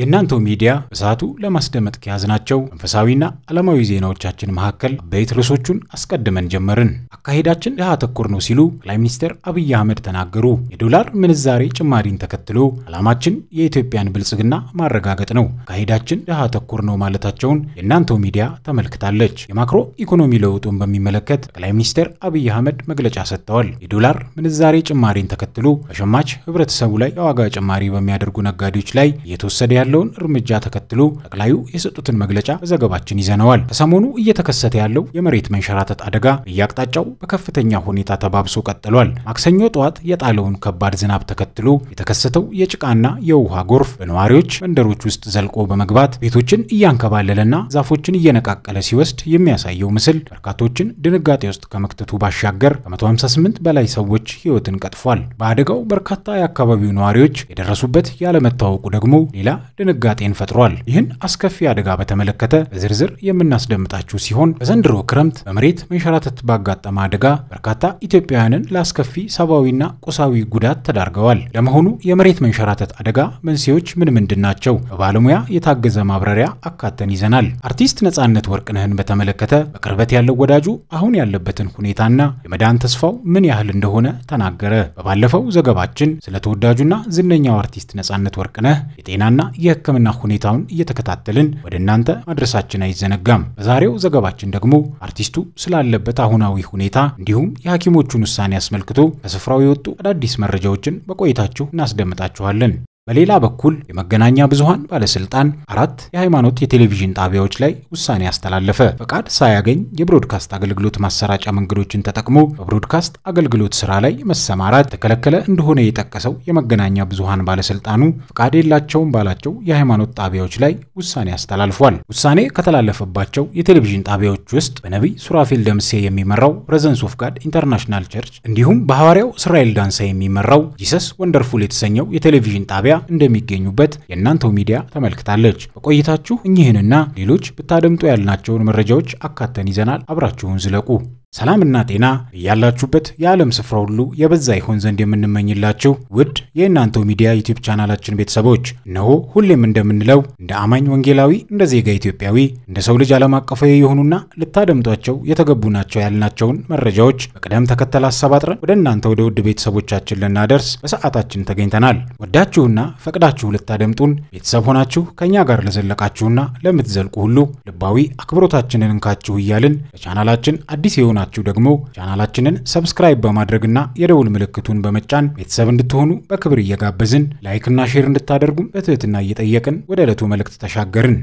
የእናንተው ሚዲያ በሰዓቱ ለማስደመጥ ከያዝናቸው መንፈሳዊና ዓለማዊ ዜናዎቻችን መካከል አበይት ርዕሶቹን አስቀድመን ጀመርን። አካሄዳችን ድሃ ተኮር ነው ሲሉ ጠቅላይ ሚኒስትር አብይ አህመድ ተናገሩ። የዶላር ምንዛሬ ጭማሪን ተከትሎ ዓላማችን የኢትዮጵያን ብልጽግና ማረጋገጥ ነው፣ አካሄዳችን ድሃ ተኮር ነው ማለታቸውን የእናንተው ሚዲያ ተመልክታለች። የማክሮ ኢኮኖሚ ለውጡን በሚመለከት ጠቅላይ ሚኒስትር አብይ አህመድ መግለጫ ሰጥተዋል። የዶላር ምንዛሬ ጭማሪን ተከትሎ በሸማች ህብረተሰቡ ላይ የዋጋ ጭማሪ በሚያደርጉ ነጋዴዎች ላይ እየተወሰደ ያለውን እርምጃ ተከትሎ ጠቅላዩ የሰጡትን መግለጫ በዘገባችን ይዘነዋል። ከሰሞኑ እየተከሰተ ያለው የመሬት መንሸራተት አደጋ እያቅጣጫው በከፍተኛ ሁኔታ ተባብሶ ቀጥሏል። ማክሰኞ ጠዋት የጣለውን ከባድ ዝናብ ተከትሎ የተከሰተው የጭቃና የውሃ ጎርፍ በነዋሪዎች መንደሮች ውስጥ ዘልቆ በመግባት ቤቶችን እያንከባለለና ዛፎችን እየነቃቀለ ሲወስድ የሚያሳየው ምስል በርካቶችን ድንጋጤ ውስጥ ከመክተቱ ባሻገር ከ158 በላይ ሰዎች ሕይወትን ቀጥፏል። በአደጋው በርካታ የአካባቢው ነዋሪዎች የደረሱበት ያለመታወቁ ደግሞ ሌላ ድንጋጤን ፈጥሯል። ይህን አስከፊ አደጋ በተመለከተ በዝርዝር የምናስደምጣችሁ ሲሆን በዘንድሮ ክረምት በመሬት መንሸራተት ባጋጠመ አደጋ በርካታ ኢትዮጵያውያንን ለአስከፊ ሰብአዊና ቁሳዊ ጉዳት ተዳርገዋል። ለመሆኑ የመሬት መንሸራተት አደጋ መንስኤዎች ምን ምንድን ናቸው? በባለሙያ የታገዘ ማብራሪያ አካተን ይዘናል። አርቲስት ነጻነት ወርቅነህን በተመለከተ በቅርበት ያለው ወዳጁ አሁን ያለበትን ሁኔታና የመዳን ተስፋው ምን ያህል እንደሆነ ተናገረ። በባለፈው ዘገባችን ስለ ተወዳጁና ዝነኛው አርቲስት ነጻነት ወርቅነህ የጤናና የህክምና ሁኔታውን እየተከታተልን ወደ እናንተ ማድረሳችን አይዘነጋም። በዛሬው ዘገባችን ደግሞ አርቲስቱ ስላለበት አሁናዊ ሁኔታ እንዲሁም የሐኪሞቹን ውሳኔ አስመልክቶ ከስፍራው የወጡ አዳዲስ መረጃዎችን በቆይታችሁ እናስደምጣችኋለን። በሌላ በኩል የመገናኛ ብዙሃን ባለስልጣን አራት የሃይማኖት የቴሌቪዥን ጣቢያዎች ላይ ውሳኔ አስተላለፈ። ፈቃድ ሳያገኝ የብሮድካስት አገልግሎት ማሰራጫ መንገዶችን ተጠቅሞ በብሮድካስት አገልግሎት ስራ ላይ መሰማራት ተከለከለ እንደሆነ የጠቀሰው የመገናኛ ብዙሃን ባለስልጣኑ ፈቃድ የላቸውም ባላቸው የሃይማኖት ጣቢያዎች ላይ ውሳኔ አስተላልፏል። ውሳኔ ከተላለፈባቸው የቴሌቪዥን ጣቢያዎች ውስጥ በነቢይ ሱራፌል ደምሴ የሚመራው ፕሬዘንስ ኦፍ ጋድ ኢንተርናሽናል ቸርች እንዲሁም በሐዋርያው እስራኤል ዳንሳ የሚመራው ጂሰስ ወንደርፉል የተሰኘው የቴሌቪዥን ጣቢያ ሚዲያ እንደሚገኙበት የእናንተው ሚዲያ ተመልክታለች። በቆይታችሁ እኚህንና ሌሎች ብታደምጡ ያልናቸውን መረጃዎች አካተን ይዘናል። አብራችሁን ዝለቁ። ሰላምና ጤና እያላችሁበት የዓለም ስፍራ ሁሉ የበዛ ይሆን ዘንድ የምንመኝላችሁ ውድ የእናንተው ሚዲያ ዩቲዩብ ቻናላችን ቤተሰቦች እነሆ ሁሌም እንደምንለው እንደ አማኝ ወንጌላዊ፣ እንደ ዜጋ ኢትዮጵያዊ፣ እንደ ሰው ልጅ ዓለም አቀፋዊ የሆኑና ልታደምጧቸው የተገቡ ናቸው ያልናቸውን መረጃዎች በቅደም ተከተል አሰባጥረን ወደ እናንተ ወደ ውድ ቤተሰቦቻችን ልናደርስ በሰዓታችን ተገኝተናል። ወዳችሁና ፈቅዳችሁ ልታደምጡን ቤተሰብ ሆናችሁ ከእኛ ጋር ለዘለቃችሁና ለምትዘልቁ ሁሉ ልባዊ አክብሮታችንን እንካችሁ እያልን ለቻናላችን አዲስ የሆና ከሆናችሁ ደግሞ ቻናላችንን ሰብስክራይብ በማድረግና የደውል ምልክቱን በመጫን ቤተሰብ እንድትሆኑ በክብር እየጋበዝን ላይክና ሼር እንድታደርጉም በትህትና እየጠየቅን ወደ ዕለቱ መልእክት ተሻገርን።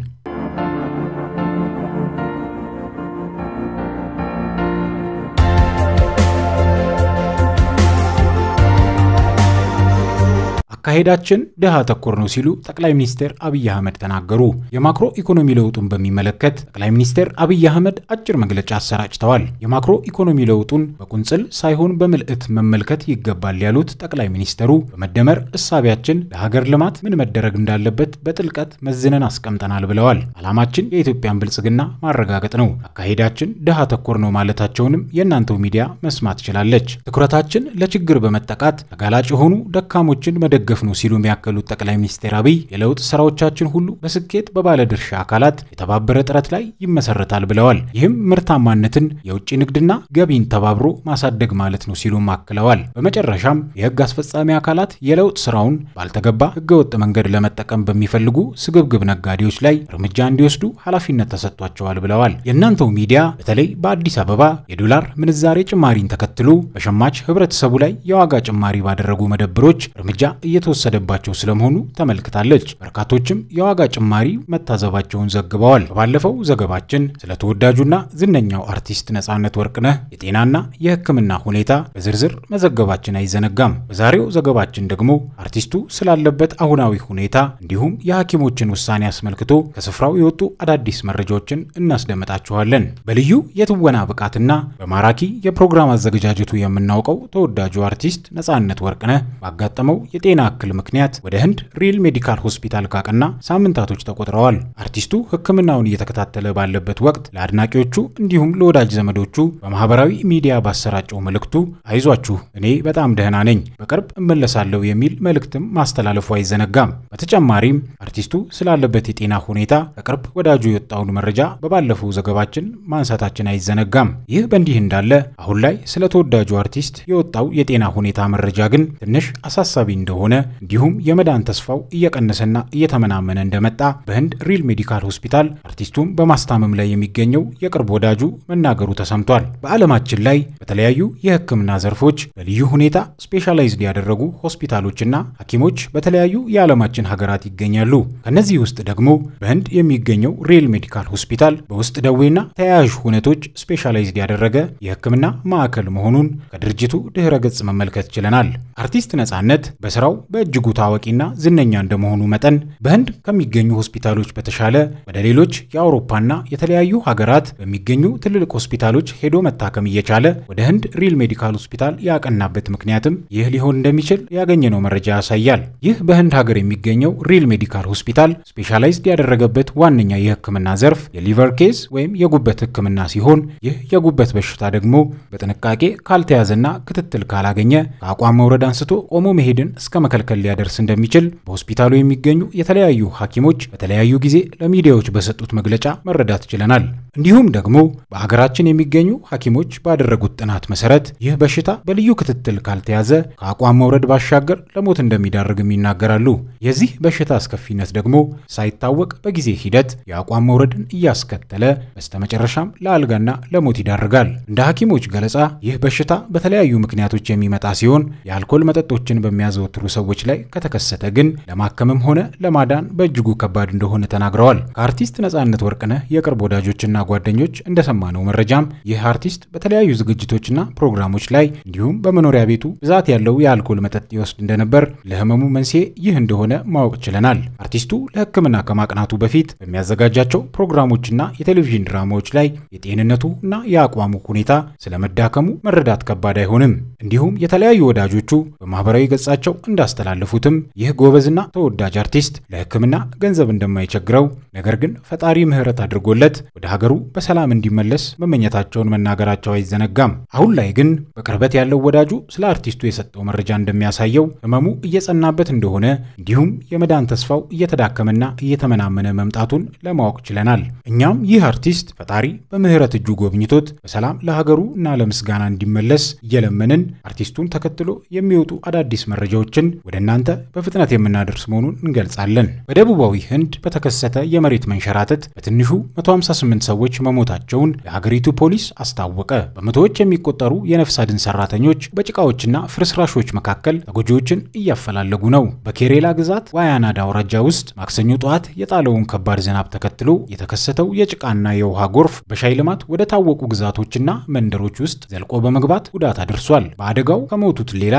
አካሄዳችን ድሃ ተኮር ነው ሲሉ ጠቅላይ ሚኒስትር አብይ አህመድ ተናገሩ። የማክሮ ኢኮኖሚ ለውጡን በሚመለከት ጠቅላይ ሚኒስትር አብይ አህመድ አጭር መግለጫ አሰራጭተዋል። የማክሮ ኢኮኖሚ ለውጡን በቁንጽል ሳይሆን በምልዕት መመልከት ይገባል ያሉት ጠቅላይ ሚኒስትሩ በመደመር እሳቢያችን ለሀገር ልማት ምን መደረግ እንዳለበት በጥልቀት መዝነን አስቀምጠናል ብለዋል። ዓላማችን የኢትዮጵያን ብልጽግና ማረጋገጥ ነው። አካሄዳችን ድሃ ተኮር ነው ማለታቸውንም የእናንተው ሚዲያ መስማት ችላለች። ትኩረታችን ለችግር በመጠቃት ተጋላጭ የሆኑ ደካሞችን መደገ እየደገፍ ነው ሲሉ ያከሉት ጠቅላይ ሚኒስትር አብይ የለውጥ ስራዎቻችን ሁሉ በስኬት በባለድርሻ አካላት የተባበረ ጥረት ላይ ይመሰረታል ብለዋል። ይህም ምርታማነትን፣ የውጭ ንግድና ገቢን ተባብሮ ማሳደግ ማለት ነው ሲሉም አክለዋል። በመጨረሻም የህግ አስፈጻሚ አካላት የለውጥ ስራውን ባልተገባ ህገወጥ መንገድ ለመጠቀም በሚፈልጉ ስግብግብ ነጋዴዎች ላይ እርምጃ እንዲወስዱ ኃላፊነት ተሰጥቷቸዋል ብለዋል። የእናንተው ሚዲያ በተለይ በአዲስ አበባ የዶላር ምንዛሬ ጭማሪን ተከትሎ በሸማች ህብረተሰቡ ላይ የዋጋ ጭማሪ ባደረጉ መደብሮች እርምጃ እየ እየተወሰደባቸው ስለመሆኑ ተመልክታለች። በርካቶችም የዋጋ ጭማሪ መታዘባቸውን ዘግበዋል። ባለፈው ዘገባችን ስለ ተወዳጁና ዝነኛው አርቲስት ነፃነት ወርቅነህ የጤናና የሕክምና ሁኔታ በዝርዝር መዘገባችን አይዘነጋም። በዛሬው ዘገባችን ደግሞ አርቲስቱ ስላለበት አሁናዊ ሁኔታ እንዲሁም የሐኪሞችን ውሳኔ አስመልክቶ ከስፍራው የወጡ አዳዲስ መረጃዎችን እናስደምጣችኋለን። በልዩ የትወና ብቃትና በማራኪ የፕሮግራም አዘገጃጀቱ የምናውቀው ተወዳጁ አርቲስት ነፃነት ወርቅነህ ባጋጠመው የጤና ማክል ምክንያት ወደ ህንድ ሪል ሜዲካል ሆስፒታል ካቀና ሳምንታቶች ተቆጥረዋል። አርቲስቱ ሕክምናውን እየተከታተለ ባለበት ወቅት ለአድናቂዎቹ እንዲሁም ለወዳጅ ዘመዶቹ በማህበራዊ ሚዲያ ባሰራጨው መልእክቱ አይዟችሁ እኔ በጣም ደህና ነኝ፣ በቅርብ እመለሳለሁ የሚል መልእክትም ማስተላለፉ አይዘነጋም። በተጨማሪም አርቲስቱ ስላለበት የጤና ሁኔታ ከቅርብ ወዳጁ የወጣውን መረጃ በባለፈው ዘገባችን ማንሳታችን አይዘነጋም። ይህ በእንዲህ እንዳለ አሁን ላይ ስለ ተወዳጁ አርቲስት የወጣው የጤና ሁኔታ መረጃ ግን ትንሽ አሳሳቢ እንደሆነ እንዲሁም የመዳን ተስፋው እየቀነሰና እየተመናመነ እንደመጣ በህንድ ሪል ሜዲካል ሆስፒታል አርቲስቱን በማስታመም ላይ የሚገኘው የቅርብ ወዳጁ መናገሩ ተሰምቷል። በዓለማችን ላይ በተለያዩ የህክምና ዘርፎች በልዩ ሁኔታ ስፔሻላይዝድ ያደረጉ ሆስፒታሎችና ሐኪሞች በተለያዩ የዓለማችን ሀገራት ይገኛሉ። ከነዚህ ውስጥ ደግሞ በህንድ የሚገኘው ሪል ሜዲካል ሆስፒታል በውስጥ ደዌና ተያያዥ ሁነቶች ስፔሻላይዝድ ያደረገ የህክምና ማዕከል መሆኑን ከድርጅቱ ድህረ ገጽ መመልከት ችለናል። አርቲስት ነጻነት በስራው በእጅጉ ታዋቂና ዝነኛ እንደመሆኑ መጠን በህንድ ከሚገኙ ሆስፒታሎች በተሻለ ወደ ሌሎች የአውሮፓና የተለያዩ ሀገራት በሚገኙ ትልልቅ ሆስፒታሎች ሄዶ መታከም እየቻለ ወደ ህንድ ሪል ሜዲካል ሆስፒታል ያቀናበት ምክንያትም ይህ ሊሆን እንደሚችል ያገኘነው መረጃ ያሳያል። ይህ በህንድ ሀገር የሚገኘው ሪል ሜዲካል ሆስፒታል ስፔሻላይዝድ ያደረገበት ዋነኛ የህክምና ዘርፍ የሊቨር ኬዝ ወይም የጉበት ህክምና ሲሆን ይህ የጉበት በሽታ ደግሞ በጥንቃቄ ካልተያዘና ክትትል ካላገኘ ከአቋም መውረድ አንስቶ ቆሞ መሄድን እስከ መከለ መከልከል ሊያደርስ እንደሚችል በሆስፒታሉ የሚገኙ የተለያዩ ሐኪሞች በተለያዩ ጊዜ ለሚዲያዎች በሰጡት መግለጫ መረዳት ችለናል። እንዲሁም ደግሞ በሀገራችን የሚገኙ ሐኪሞች ባደረጉት ጥናት መሰረት ይህ በሽታ በልዩ ክትትል ካልተያዘ ከአቋም መውረድ ባሻገር ለሞት እንደሚዳርግም ይናገራሉ። የዚህ በሽታ አስከፊነት ደግሞ ሳይታወቅ በጊዜ ሂደት የአቋም መውረድን እያስከተለ በስተመጨረሻም ለአልጋና ለሞት ይዳርጋል። እንደ ሐኪሞች ገለጻ ይህ በሽታ በተለያዩ ምክንያቶች የሚመጣ ሲሆን የአልኮል መጠጦችን በሚያዘወትሩ ሰዎች ሰዎች ላይ ከተከሰተ ግን ለማከምም ሆነ ለማዳን በእጅጉ ከባድ እንደሆነ ተናግረዋል። ከአርቲስት ነጻነት ወርቅነህ የቅርብ ወዳጆችና ጓደኞች እንደሰማነው መረጃም ይህ አርቲስት በተለያዩ ዝግጅቶችና ፕሮግራሞች ላይ እንዲሁም በመኖሪያ ቤቱ ብዛት ያለው የአልኮል መጠጥ ይወስድ እንደነበር፣ ለህመሙ መንስኤ ይህ እንደሆነ ማወቅ ችለናል። አርቲስቱ ለህክምና ከማቅናቱ በፊት በሚያዘጋጃቸው ፕሮግራሞችና የቴሌቪዥን ድራማዎች ላይ የጤንነቱ እና የአቋሙ ሁኔታ ስለመዳከሙ መረዳት ከባድ አይሆንም። እንዲሁም የተለያዩ ወዳጆቹ በማህበራዊ ገጻቸው እንዳስተላለፉትም ይህ ጎበዝና ተወዳጅ አርቲስት ለሕክምና ገንዘብ እንደማይቸግረው ነገር ግን ፈጣሪ ምሕረት አድርጎለት ወደ ሀገሩ በሰላም እንዲመለስ መመኘታቸውን መናገራቸው አይዘነጋም። አሁን ላይ ግን በቅርበት ያለው ወዳጁ ስለ አርቲስቱ የሰጠው መረጃ እንደሚያሳየው ህመሙ እየጸናበት እንደሆነ እንዲሁም የመዳን ተስፋው እየተዳከመና እየተመናመነ መምጣቱን ለማወቅ ችለናል። እኛም ይህ አርቲስት ፈጣሪ በምህረት እጁ ጎብኝቶት በሰላም ለሀገሩ እና ለምስጋና እንዲመለስ እየለመንን አርቲስቱን ተከትሎ የሚወጡ አዳዲስ መረጃዎችን ወደ እናንተ በፍጥነት የምናደርስ መሆኑን እንገልጻለን። በደቡባዊ ህንድ በተከሰተ የመሬት መንሸራተት በትንሹ 158 ሰዎች መሞታቸውን የሀገሪቱ ፖሊስ አስታወቀ። በመቶዎች የሚቆጠሩ የነፍስ አድን ሰራተኞች በጭቃዎችና ፍርስራሾች መካከል ተጎጂዎችን እያፈላለጉ ነው። በኬሬላ ግዛት ዋያና አውራጃ ውስጥ ማክሰኞ ጠዋት የጣለውን ከባድ ዝናብ ተከትሎ የተከሰተው የጭቃና የውሃ ጎርፍ በሻይ ልማት ወደ ታወቁ ግዛቶችና መንደሮች ውስጥ ዘልቆ በመግባት ጉዳት አድርሷል። በአደጋው ከሞቱት ሌላ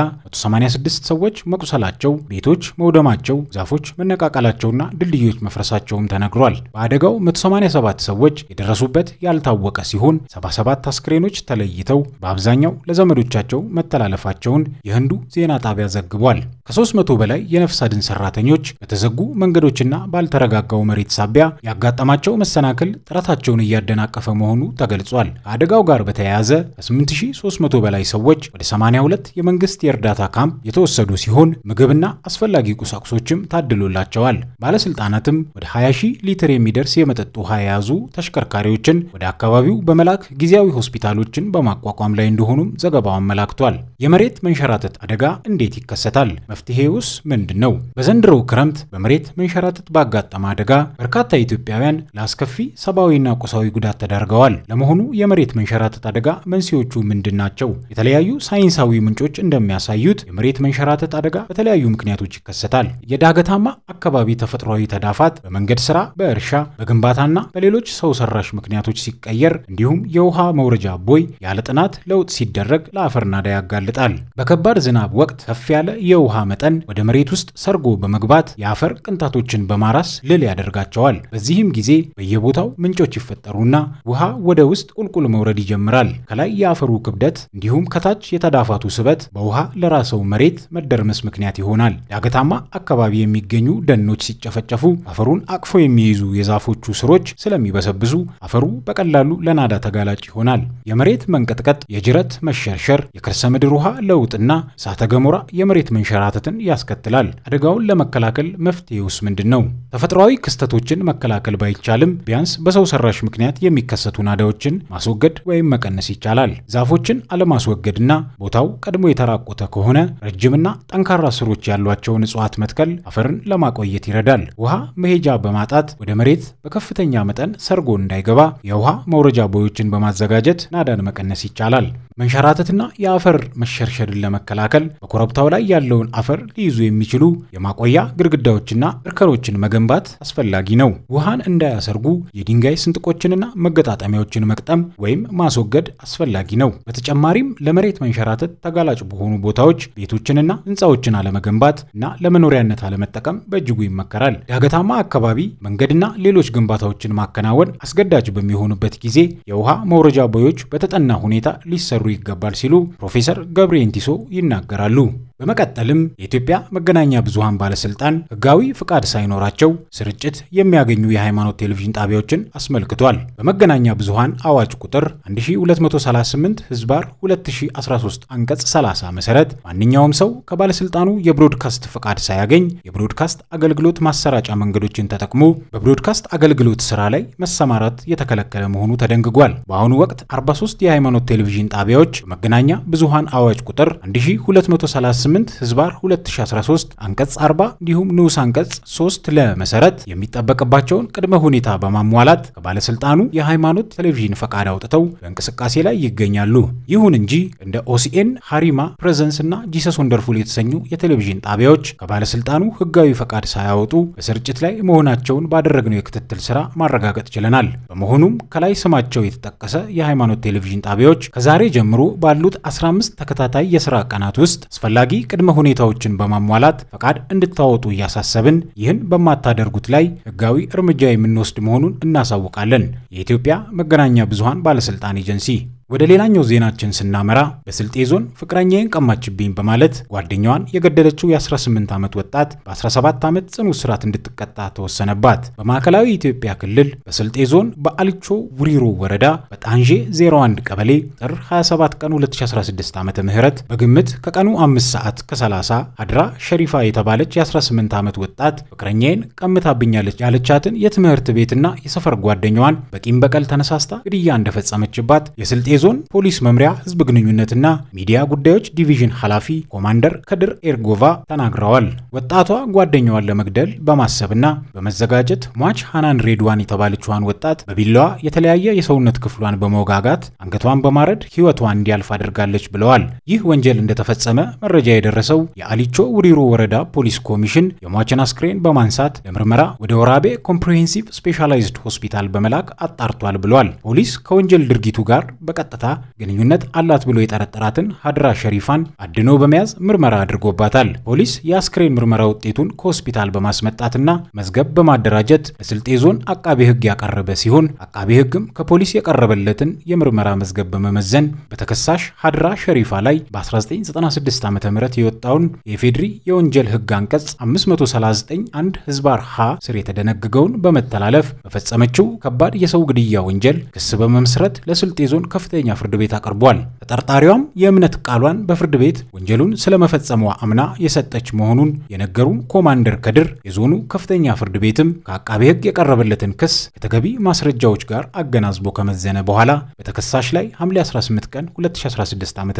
186 ሰዎች መቁሰላቸው፣ ቤቶች መውደማቸው፣ ዛፎች መነቃቀላቸውና ድልድዮች መፍረሳቸውም ተነግሯል። በአደጋው 187 ሰዎች የደረሱበት ያልታወቀ ሲሆን 77 አስክሬኖች ተለይተው በአብዛኛው ለዘመዶቻቸው መተላለፋቸውን የህንዱ ዜና ጣቢያ ዘግቧል። ከ300 በላይ የነፍስ አድን ሰራተኞች በተዘጉ መንገዶችና ባልተረጋጋው መሬት ሳቢያ ያጋጠማቸው መሰናክል ጥረታቸውን እያደናቀፈ መሆኑ ተገልጿል። ከአደጋው ጋር በተያያዘ ከ8300 በላይ ሰዎች ወደ 82 የመንግስት የእርዳታ ካምፕ የተወሰዱ ሲሆን ምግብና አስፈላጊ ቁሳቁሶችም ታድሎላቸዋል። ባለስልጣናትም ወደ 20 ሺህ ሊትር የሚደርስ የመጠጥ ውሃ የያዙ ተሽከርካሪዎችን ወደ አካባቢው በመላክ ጊዜያዊ ሆስፒታሎችን በማቋቋም ላይ እንደሆኑም ዘገባው አመላክቷል። የመሬት መንሸራተት አደጋ እንዴት ይከሰታል? መፍትሄውስ ምንድን ነው? በዘንድሮ ክረምት በመሬት መንሸራተት ባጋጠመ አደጋ በርካታ ኢትዮጵያውያን ለአስከፊ ሰብአዊና ቁሳዊ ጉዳት ተዳርገዋል። ለመሆኑ የመሬት መንሸራተት አደጋ መንስኤዎቹ ምንድን ናቸው? የተለያዩ ሳይ ሳይንሳዊ ምንጮች እንደሚያሳዩት የመሬት መንሸራተት አደጋ በተለያዩ ምክንያቶች ይከሰታል። የዳገታማ አካባቢ ተፈጥሯዊ ተዳፋት በመንገድ ስራ፣ በእርሻ፣ በግንባታና በሌሎች ሰው ሰራሽ ምክንያቶች ሲቀየር እንዲሁም የውሃ መውረጃ ቦይ ያለ ጥናት ለውጥ ሲደረግ ለአፈር ናዳ ያጋልጣል። በከባድ ዝናብ ወቅት ከፍ ያለ የውሃ መጠን ወደ መሬት ውስጥ ሰርጎ በመግባት የአፈር ቅንጣቶችን በማራስ ልል ያደርጋቸዋል። በዚህም ጊዜ በየቦታው ምንጮች ይፈጠሩና ውሃ ወደ ውስጥ ቁልቁል መውረድ ይጀምራል። ከላይ የአፈሩ ክብደት እንዲሁም ከታች የ የተዳፋቱ ስበት በውሃ ለራሰው መሬት መደርመስ ምክንያት ይሆናል። ዳገታማ አካባቢ የሚገኙ ደኖች ሲጨፈጨፉ አፈሩን አቅፎ የሚይዙ የዛፎቹ ስሮች ስለሚበሰብሱ አፈሩ በቀላሉ ለናዳ ተጋላጭ ይሆናል። የመሬት መንቀጥቀጥ፣ የጅረት መሸርሸር፣ የከርሰ ምድር ውሃ ለውጥና እሳተ ገሞራ የመሬት መንሸራተትን ያስከትላል። አደጋውን ለመከላከል መፍትሄውስ ምንድን ነው? ተፈጥሯዊ ክስተቶችን መከላከል ባይቻልም ቢያንስ በሰው ሰራሽ ምክንያት የሚከሰቱ ናዳዎችን ማስወገድ ወይም መቀነስ ይቻላል። ዛፎችን አለማስወገድና ቦታው ቀድሞ የተራቆተ ከሆነ ረጅምና ጠንካራ ስሮች ያሏቸውን እጽዋት መትከል አፈርን ለማቆየት ይረዳል። ውሃ መሄጃ በማጣት ወደ መሬት በከፍተኛ መጠን ሰርጎ እንዳይገባ የውሃ መውረጃ ቦዮችን በማዘጋጀት ናዳን መቀነስ ይቻላል። መንሸራተትና የአፈር መሸርሸድን ለመከላከል በኮረብታው ላይ ያለውን አፈር ሊይዙ የሚችሉ የማቆያ ግድግዳዎችና እርከኖችን መገንባት አስፈላጊ ነው። ውሃን እንዳያሰርጉ የድንጋይ ስንጥቆችንና መገጣጠሚያዎችን መቅጠም ወይም ማስወገድ አስፈላጊ ነው። በተጨማሪም ለመሬት መንሸ መንሸራተት ተጋላጭ በሆኑ ቦታዎች ቤቶችንና ህንፃዎችን አለመገንባት እና ለመኖሪያነት አለመጠቀም በእጅጉ ይመከራል። ዳገታማ አካባቢ መንገድና ሌሎች ግንባታዎችን ማከናወን አስገዳጅ በሚሆኑበት ጊዜ የውሃ መውረጃ ቦዮች በተጠና ሁኔታ ሊሰሩ ይገባል ሲሉ ፕሮፌሰር ገብሬ እንቲሶ ይናገራሉ። በመቀጠልም የኢትዮጵያ መገናኛ ብዙሃን ባለስልጣን ህጋዊ ፍቃድ ሳይኖራቸው ስርጭት የሚያገኙ የሃይማኖት ቴሌቪዥን ጣቢያዎችን አስመልክቷል። በመገናኛ ብዙሃን አዋጅ ቁጥር 1238 ህዝባር 2013 አንቀጽ 30 መሰረት ማንኛውም ሰው ከባለስልጣኑ የብሮድካስት ፍቃድ ሳያገኝ የብሮድካስት አገልግሎት ማሰራጫ መንገዶችን ተጠቅሞ በብሮድካስት አገልግሎት ስራ ላይ መሰማራት የተከለከለ መሆኑ ተደንግጓል። በአሁኑ ወቅት 43 የሃይማኖት ቴሌቪዥን ጣቢያዎች በመገናኛ ብዙሃን አዋጅ ቁጥር 1238 18 ህዝባር 2013 አንቀጽ 40 እንዲሁም ንዑስ አንቀጽ 3 ለመሰረት የሚጠበቅባቸውን ቅድመ ሁኔታ በማሟላት ከባለስልጣኑ የሃይማኖት ቴሌቪዥን ፈቃድ አውጥተው በእንቅስቃሴ ላይ ይገኛሉ። ይሁን እንጂ እንደ ኦሲኤን፣ ሃሪማ፣ ፕሬዘንስ እና ጂሰስ ወንደርፉል የተሰኙ የቴሌቪዥን ጣቢያዎች ከባለስልጣኑ ህጋዊ ፈቃድ ሳያወጡ በስርጭት ላይ መሆናቸውን ባደረግነው የክትትል ስራ ማረጋገጥ ችለናል። በመሆኑም ከላይ ስማቸው የተጠቀሰ የሃይማኖት ቴሌቪዥን ጣቢያዎች ከዛሬ ጀምሮ ባሉት 15 ተከታታይ የስራ ቀናት ውስጥ አስፈላጊ አስፈላጊ ቅድመ ሁኔታዎችን በማሟላት ፈቃድ እንድታወጡ እያሳሰብን ይህን በማታደርጉት ላይ ህጋዊ እርምጃ የምንወስድ መሆኑን እናሳውቃለን። የኢትዮጵያ መገናኛ ብዙሃን ባለስልጣን ኤጀንሲ ወደ ሌላኛው ዜናችን ስናመራ በስልጤ ዞን ፍቅረኛዬን ቀማችብኝ በማለት ጓደኛዋን የገደለችው የ18 ዓመት ወጣት በ17 ዓመት ጽኑ እስራት እንድትቀጣ ተወሰነባት። በማዕከላዊ ኢትዮጵያ ክልል በስልጤ ዞን በአልቾ ውሪሮ ወረዳ በጣንዤ 01 ቀበሌ ጥር 27 ቀን 2016 ዓ ምህረት በግምት ከቀኑ 5 ሰዓት ከ30 አድራ ሸሪፋ የተባለች የ18 ዓመት ወጣት ፍቅረኛዬን ቀምታብኛለች ያለቻትን የትምህርት ቤትና የሰፈር ጓደኛዋን በቂም በቀል ተነሳስታ ግድያ እንደፈጸመችባት የስልጤ ዞን ፖሊስ መምሪያ ህዝብ ግንኙነትና ሚዲያ ጉዳዮች ዲቪዥን ኃላፊ ኮማንደር ከድር ኤርጎቫ ተናግረዋል። ወጣቷ ጓደኛዋን ለመግደል በማሰብና በመዘጋጀት ሟች ሃናን ሬድዋን የተባለችዋን ወጣት በቢላዋ የተለያየ የሰውነት ክፍሏን በመወጋጋት አንገቷን በማረድ ህይወቷ እንዲያልፍ አድርጋለች ብለዋል። ይህ ወንጀል እንደተፈጸመ መረጃ የደረሰው የአሊቾ ውሪሮ ወረዳ ፖሊስ ኮሚሽን የሟችን አስክሬን በማንሳት ለምርመራ ወደ ወራቤ ኮምፕሬሄንሲቭ ስፔሻላይዝድ ሆስፒታል በመላክ አጣርቷል ብለዋል። ፖሊስ ከወንጀል ድርጊቱ ጋር በቀ በቀጥታ ግንኙነት አላት ብሎ የጠረጠራትን ሀድራ ሸሪፋን አድኖ በመያዝ ምርመራ አድርጎባታል። ፖሊስ የአስክሬን ምርመራ ውጤቱን ከሆስፒታል በማስመጣትና መዝገብ በማደራጀት ለስልጤ ዞን አቃቤ ሕግ ያቀረበ ሲሆን አቃቤ ሕግም ከፖሊስ የቀረበለትን የምርመራ መዝገብ በመመዘን በተከሳሽ ሀድራ ሸሪፋ ላይ በ1996 ዓ ም የወጣውን የፌድሪ የወንጀል ሕግ አንቀጽ 539 አንድ ህዝባር ሀ ስር የተደነግገውን በመተላለፍ በፈጸመችው ከባድ የሰው ግድያ ወንጀል ክስ በመመስረት ለስልጤ ዞን ከፍተ ከፍተኛ ፍርድ ቤት አቅርቧል። ተጠርጣሪዋም የእምነት ቃሏን በፍርድ ቤት ወንጀሉን ስለመፈጸሟ አምና የሰጠች መሆኑን የነገሩን ኮማንደር ከድር የዞኑ ከፍተኛ ፍርድ ቤትም ከአቃቤ ሕግ የቀረበለትን ክስ ከተገቢ ማስረጃዎች ጋር አገናዝቦ ከመዘነ በኋላ በተከሳሽ ላይ ሐምሌ 18 ቀን 2016 ዓ ም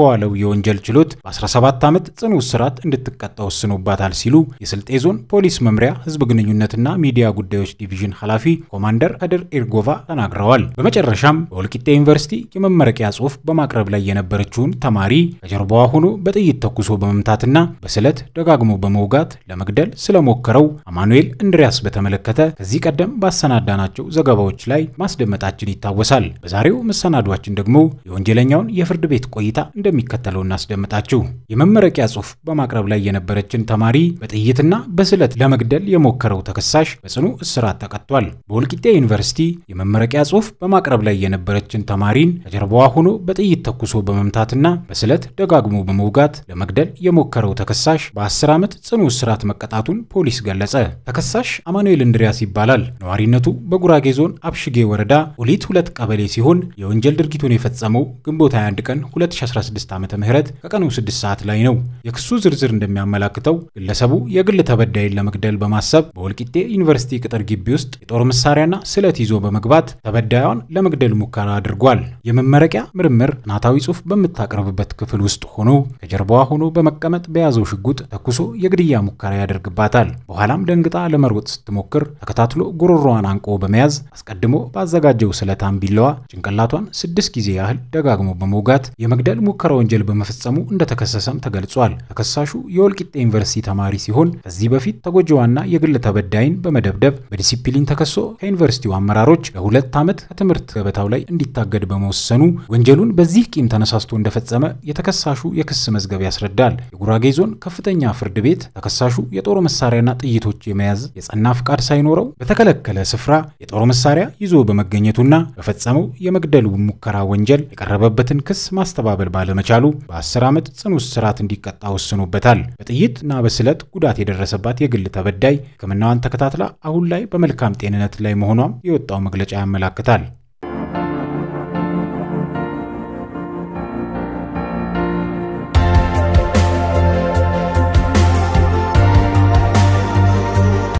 በዋለው የወንጀል ችሎት በ17 ዓመት ጽኑ እስራት እንድትቀጣ ወስኖባታል ሲሉ የስልጤ ዞን ፖሊስ መምሪያ ህዝብ ግንኙነትና ሚዲያ ጉዳዮች ዲቪዥን ኃላፊ ኮማንደር ከድር ኤርጎቫ ተናግረዋል። በመጨረሻም በወልቂጤ ዩኒቨርሲቲ የመመረቂያ ጽሑፍ በማቅረብ ላይ የነበረችውን ተማሪ ከጀርባዋ ሆኖ በጥይት ተኩሶ በመምታትና በስለት ደጋግሞ በመውጋት ለመግደል ስለሞከረው አማኑኤል እንድሪያስ በተመለከተ ከዚህ ቀደም ባሰናዳናቸው ዘገባዎች ላይ ማስደመጣችን ይታወሳል። በዛሬው መሰናዷችን ደግሞ የወንጀለኛውን የፍርድ ቤት ቆይታ እንደሚከተለው እናስደምጣችሁ። የመመረቂያ ጽሑፍ በማቅረብ ላይ የነበረችን ተማሪ በጥይትና በስለት ለመግደል የሞከረው ተከሳሽ በጽኑ እስራት ተቀጥቷል። በወልቂጤ ዩኒቨርሲቲ የመመረቂያ ጽሑፍ በማቅረብ ላይ የነበረችን ተማሪ ሞሪን ከጀርባዋ ሆኖ በጥይት ተኩሶ በመምታትና በስለት ደጋግሞ በመውጋት ለመግደል የሞከረው ተከሳሽ በ10 ዓመት ጽኑ እስራት መቀጣቱን ፖሊስ ገለጸ። ተከሳሽ አማኑኤል እንድሪያስ ይባላል። ነዋሪነቱ በጉራጌ ዞን አብሽጌ ወረዳ ኦሊት ሁለት ቀበሌ ሲሆን የወንጀል ድርጊቱን የፈጸመው ግንቦት 21 ቀን 2016 ዓ ም ከቀኑ 6 ሰዓት ላይ ነው። የክሱ ዝርዝር እንደሚያመላክተው ግለሰቡ የግል ተበዳይን ለመግደል በማሰብ በወልቂጤ ዩኒቨርሲቲ ቅጥር ግቢ ውስጥ የጦር መሳሪያና ስለት ይዞ በመግባት ተበዳዩን ለመግደል ሙከራ አድርጓል። የመመረቂያ ምርምር ጥናታዊ ጽሑፍ በምታቀርብበት ክፍል ውስጥ ሆኖ ከጀርባዋ ሆኖ በመቀመጥ በያዘው ሽጉጥ ተኩሶ የግድያ ሙከራ ያደርግባታል። በኋላም ደንግጣ ለመሮጥ ስትሞክር ተከታትሎ ጉሮሮዋን አንቆ በመያዝ አስቀድሞ ባዘጋጀው ስለታም ቢላዋ ጭንቅላቷን ስድስት ጊዜ ያህል ደጋግሞ በመውጋት የመግደል ሙከራ ወንጀል በመፈጸሙ እንደተከሰሰም ተገልጿል። ተከሳሹ የወልቂጤ ዩኒቨርሲቲ ተማሪ ሲሆን ከዚህ በፊት ተጎጂዋና የግል ተበዳይን በመደብደብ በዲሲፕሊን ተከሶ ከዩኒቨርሲቲው አመራሮች ለሁለት ዓመት ከትምህርት ገበታው ላይ እንዲታገድ በመ በመወሰኑ ወንጀሉን በዚህ ቂም ተነሳስቶ እንደፈጸመ የተከሳሹ የክስ መዝገብ ያስረዳል። የጉራጌ ዞን ከፍተኛ ፍርድ ቤት ተከሳሹ የጦር መሳሪያና ጥይቶች የመያዝ የጸና ፍቃድ ሳይኖረው በተከለከለ ስፍራ የጦር መሳሪያ ይዞ በመገኘቱና በፈጸመው የመግደሉ ሙከራ ወንጀል የቀረበበትን ክስ ማስተባበል ባለመቻሉ በ10 ዓመት ጽኑ እስራት እንዲቀጣ ወስኖበታል። በጥይትና በስለት ጉዳት የደረሰባት የግል ተበዳይ ሕክምናዋን ተከታትላ አሁን ላይ በመልካም ጤንነት ላይ መሆኗም የወጣው መግለጫ ያመላክታል።